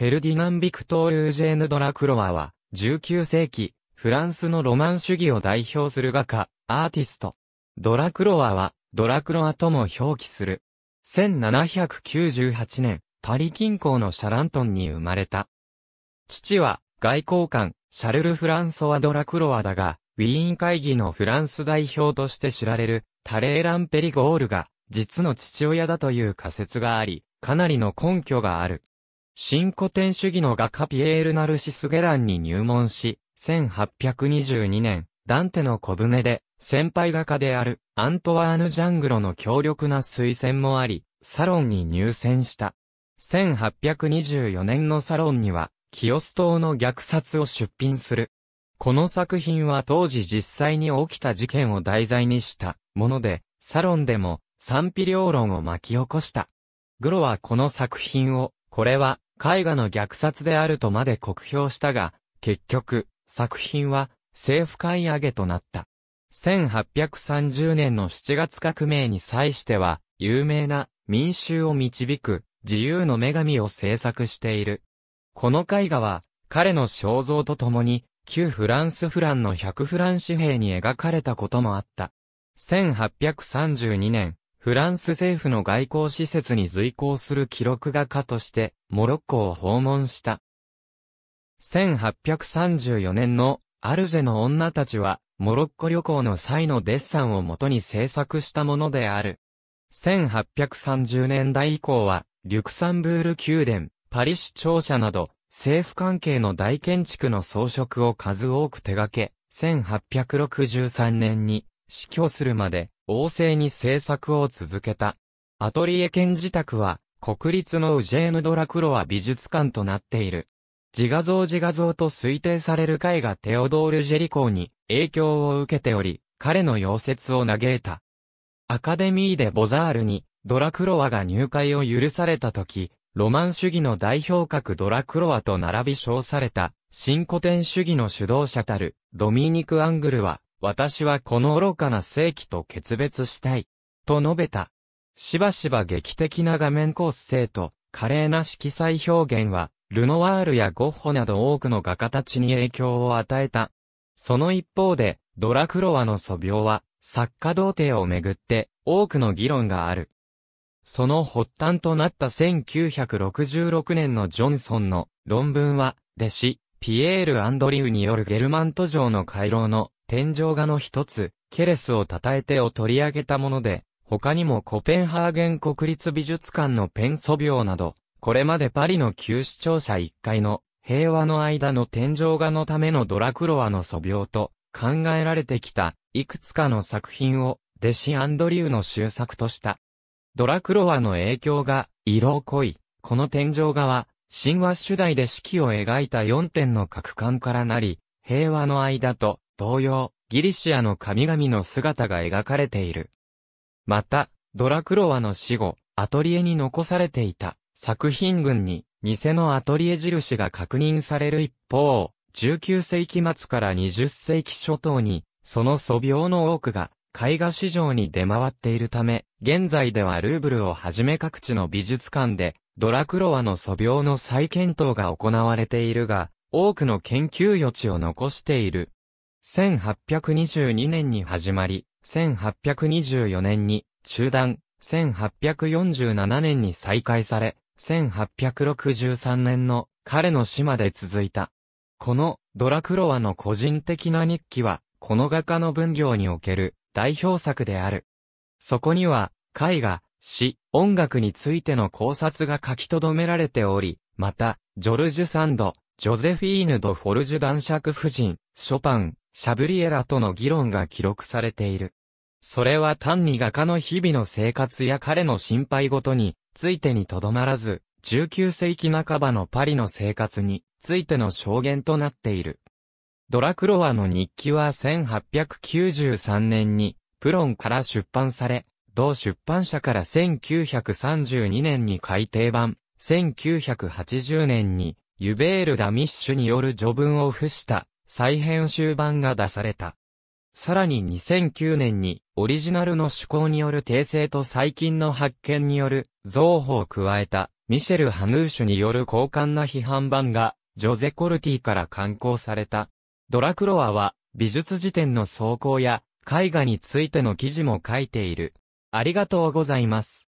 フェルディナン・ビクトール・ジェーヌ・ドラクロワは、19世紀、フランスのロマン主義を代表する画家、アーティスト。ドラクロワは、ドラクロワとも表記する。1798年、パリ近郊のシャラントンに生まれた。父は、外交官、シャルル・フランソワ・ドラクロワだが、ウィーン会議のフランス代表として知られる、タレーラン・ペリゴールが、実の父親だという仮説があり、かなりの根拠がある。新古典主義の画家ピエール・ナルシス・ゲランに入門し、1822年、ダンテの小舟で、先輩画家であるアントワーヌ・ジャングロの強力な推薦もあり、サロンに入選した。1824年のサロンには、キオス島の虐殺を出品する。この作品は当時実際に起きた事件を題材にしたもので、サロンでも賛否両論を巻き起こした。グロはこの作品を、これは絵画の虐殺であるとまで酷評したが、結局、作品は政府買い上げとなった。1830年の7月革命に際しては、有名な民衆を導く自由の女神を制作している。この絵画は、彼の肖像とともに、旧フランスフランの100フラン紙幣に描かれたこともあった。1832年、フランス政府の外交施設に随行する記録画家として、モロッコを訪問した。1834年のアルジェの女たちは、モロッコ旅行の際のデッサンをもとに制作したものである。1830年代以降は、リュクサンブール宮殿、パリ市庁舎など、政府関係の大建築の装飾を数多く手掛け、1863年に死去するまで旺盛に制作を続けた。アトリエ兼自宅は、国立のウジェーヌ・ドラクロワ美術館となっている。自画像自画像と推定される絵画テオドール・ジェリコーに影響を受けており、彼の溶接を嘆いた。アカデミーでボザールにドラクロワが入会を許された時、ロマン主義の代表格ドラクロワと並び称された新古典主義の主導者たるドミニク・アングルは私はこの愚かな世紀と決別したい。と述べた。しばしば劇的な画面構成と、華麗な色彩表現は、ルノワールやゴッホなど多くの画家たちに影響を与えた。その一方で、ドラクロワの素描は、作家童貞をめぐって、多くの議論がある。その発端となった1966年のジョンソンの論文は、弟子、ピエール・アンドリューによるゲルマント城の回廊の天井画の一つ、ケレスを称えてを取り上げたもので、他にもコペンハーゲン国立美術館のペンソ病など、これまでパリの旧市庁舎1階の平和の間の天井画のためのドラクロアの素描と考えられてきたいくつかの作品を弟子アンドリューの修作とした。ドラクロアの影響が色濃い。この天井画は神話主題で四季を描いた4点の角館からなり、平和の間と同様、ギリシアの神々の姿が描かれている。また、ドラクロワの死後、アトリエに残されていた作品群に偽のアトリエ印が確認される一方、19世紀末から20世紀初頭に、その素描の多くが絵画市場に出回っているため、現在ではルーブルをはじめ各地の美術館で、ドラクロワの素描の再検討が行われているが、多くの研究余地を残している。1822年に始まり、1824年に中断、1847年に再開され、1863年の彼の死まで続いた。このドラクロワの個人的な日記は、この画家の分業における代表作である。そこには、絵画、詩、音楽についての考察が書き留められており、また、ジョルジュ・サンド、ジョゼフィーヌ・ド・フォルジュ男爵夫人、ショパン、シャブリエラとの議論が記録されている。それは単に画家の日々の生活や彼の心配事についてにとどまらず、19世紀半ばのパリの生活についての証言となっている。ドラクロワの日記は1893年にプロンから出版され、同出版社から1932年に改訂版、1980年にユベール・ラ・ミッシュによる序文を付した再編集版が出された。さらに2009年にオリジナルの趣向による訂正と最近の発見による増補を加えたミシェル・ハヌーシュによる交換な批判版がジョゼ・コルティから刊行された。ドラクロワは美術辞典の走行や絵画についての記事も書いている。ありがとうございます。